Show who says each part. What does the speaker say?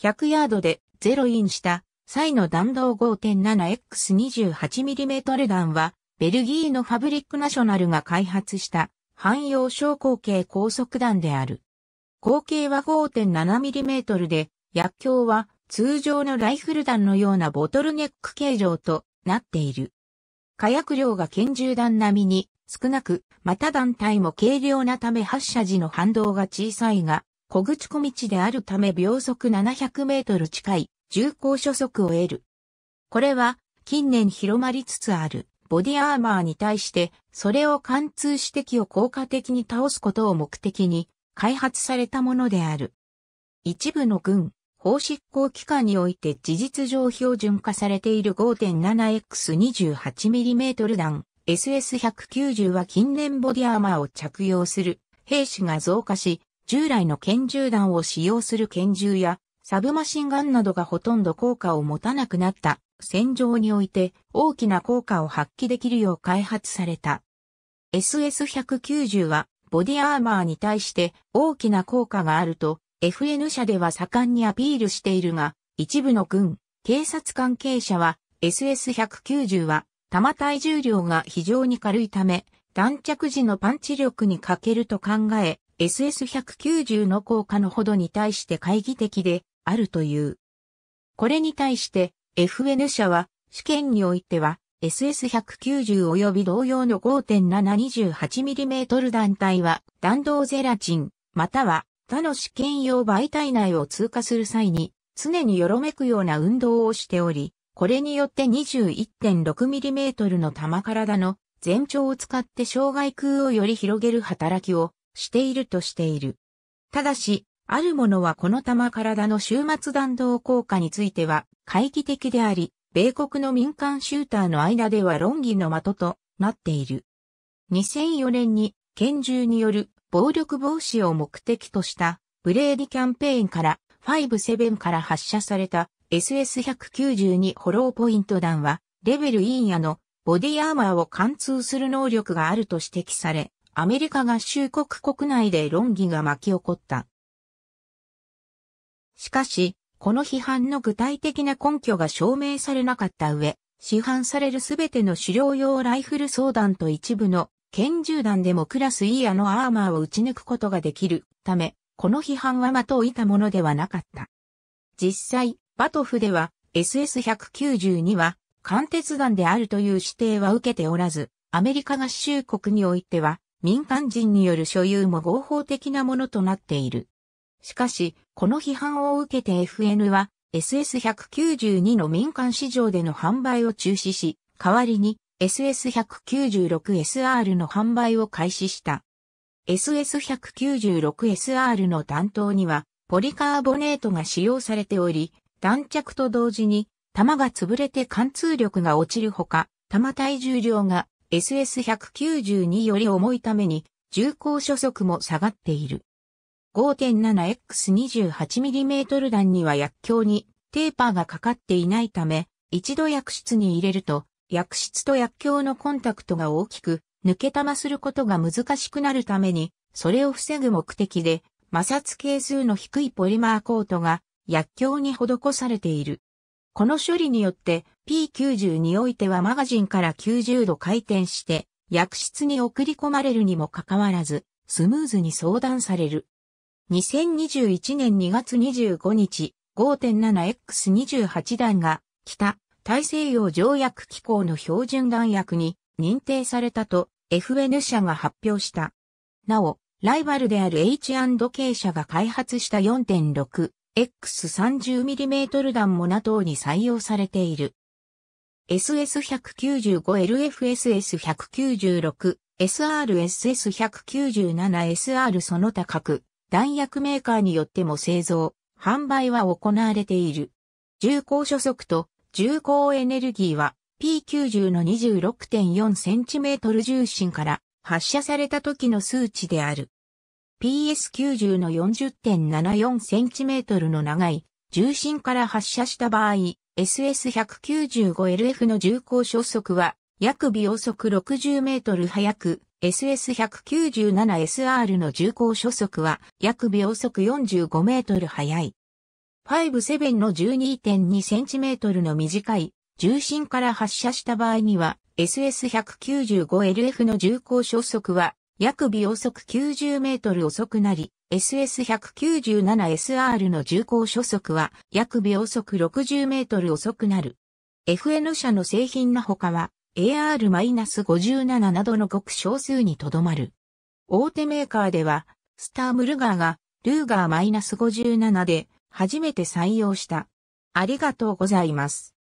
Speaker 1: 100ヤードでゼロインした際の弾道 5.7x28mm 弾は、ベルギーのファブリックナショナルが開発した汎用小口径高速弾である。口径は 5.7mm で、薬莢は通常のライフル弾のようなボトルネック形状となっている。火薬量が拳銃弾並みに少なく、また弾体も軽量なため発射時の反動が小さいが、小口小道であるため秒速700メートル近い重厚初速を得る。これは近年広まりつつあるボディアーマーに対してそれを貫通してを効果的に倒すことを目的に開発されたものである。一部の軍、法執行機関において事実上標準化されている 5.7x28mm 弾 SS190 は近年ボディアーマーを着用する兵士が増加し、従来の拳銃弾を使用する拳銃やサブマシンガンなどがほとんど効果を持たなくなった戦場において大きな効果を発揮できるよう開発された。SS190 はボディアーマーに対して大きな効果があると FN 社では盛んにアピールしているが、一部の軍、警察関係者は SS190 は弾体重量が非常に軽いため、弾着時のパンチ力に欠けると考え、SS190 の効果のほどに対して懐疑的であるという。これに対して FN 社は試験においては SS190 及び同様の 5.728mm 団体は弾道ゼラチン、または他の試験用媒体内を通過する際に常によろめくような運動をしており、これによって 21.6mm の玉体の全長を使って障害空をより広げる働きをしているとしている。ただし、あるものはこの玉体の終末弾道効果については、懐疑的であり、米国の民間シューターの間では論議の的となっている。2004年に拳銃による暴力防止を目的としたブレーディキャンペーンから57から発射された SS192 ホローポイント弾はレベルインヤのボディアーマーを貫通する能力があると指摘され、アメリカ合衆国国内で論議が巻き起こった。しかし、この批判の具体的な根拠が証明されなかった上、市販されるすべての狩猟用ライフル装弾と一部の拳銃弾でもクラス E ーのアーマーを撃ち抜くことができるため、この批判は的を射たものではなかった。実際、バトフでは SS192 は貫鉄弾であるという指定は受けておらず、アメリカ合衆国においては民間人による所有も合法的なものとなっている。しかし、この批判を受けて FN は SS192 の民間市場での販売を中止し、代わりに SS196SR の販売を開始した。SS196SR の担当にはポリカーボネートが使用されており、弾着と同時に弾が潰れて貫通力が落ちるほか、弾体重量が SS192 より重いために重厚初速も下がっている。5.7X28mm 弾には薬莢にテーパーがかかっていないため、一度薬室に入れると、薬室と薬莢のコンタクトが大きく、抜け玉することが難しくなるために、それを防ぐ目的で、摩擦係数の低いポリマーコートが薬莢に施されている。この処理によって、P90 においてはマガジンから90度回転して、薬室に送り込まれるにもかかわらず、スムーズに相談される。2021年2月25日、5.7X28 弾が、北、大西洋条約機構の標準弾薬に認定されたと FN 社が発表した。なお、ライバルである H&K 社が開発した 4.6X30mm 弾も NATO に採用されている。SS195、LFSS196、SRSS197、SR その他各弾薬メーカーによっても製造、販売は行われている。重工初速と重工エネルギーは P90 の 26.4cm 重心から発射された時の数値である。PS90 の 40.74cm の長い重心から発射した場合、SS195LF の重厚初速は約遅速60メートル速く、SS197SR の重厚初速は約秒速45メートル速い。57の1 2 2トルの短い重心から発射した場合には SS195LF の重厚初速は約遅速90メートル遅くなり、SS197SR の重工初速は約秒速60メートル遅くなる。FN 社の製品の他は AR-57 などの極少数にとどまる。大手メーカーでは、スタームルガーがルーガー -57 で初めて採用した。ありがとうございます。